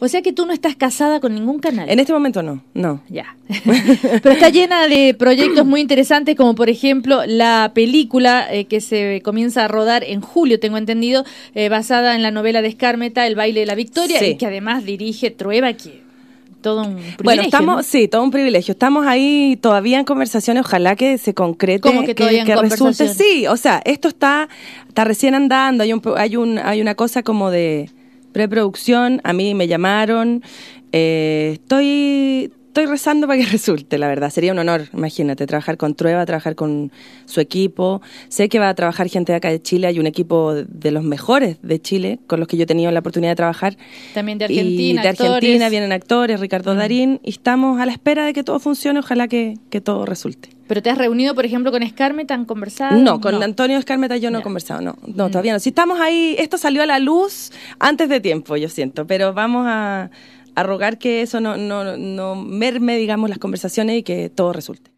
O sea que tú no estás casada con ningún canal. En este momento no, no. Ya. Pero está llena de proyectos muy interesantes, como por ejemplo la película eh, que se comienza a rodar en julio, tengo entendido, eh, basada en la novela de Escármeta, El baile de la victoria, y que además dirige Trueba, que todo un privilegio. Bueno, estamos, sí, todo un privilegio. Estamos ahí todavía en conversaciones, ojalá que se concrete, Como que, resulte. Sí, o sea, esto está, está recién andando, hay, un, hay, un, hay una cosa como de preproducción, a mí me llamaron. Eh, estoy estoy rezando para que resulte, la verdad. Sería un honor, imagínate, trabajar con Trueba, trabajar con su equipo. Sé que va a trabajar gente de acá de Chile, hay un equipo de los mejores de Chile con los que yo he tenido la oportunidad de trabajar. También de Argentina. de Argentina vienen actores, Ricardo mm. Darín, y estamos a la espera de que todo funcione, ojalá que, que todo resulte. ¿Pero te has reunido, por ejemplo, con Escarmeta? ¿Han conversado? No, con Antonio Escarmeta yo no, he conversado, no. No, mm. todavía no. Si estamos ahí, esto salió a la luz antes de tiempo, yo siento, pero vamos a, Arrogar que eso no, no, no merme, digamos, las conversaciones y que todo resulte.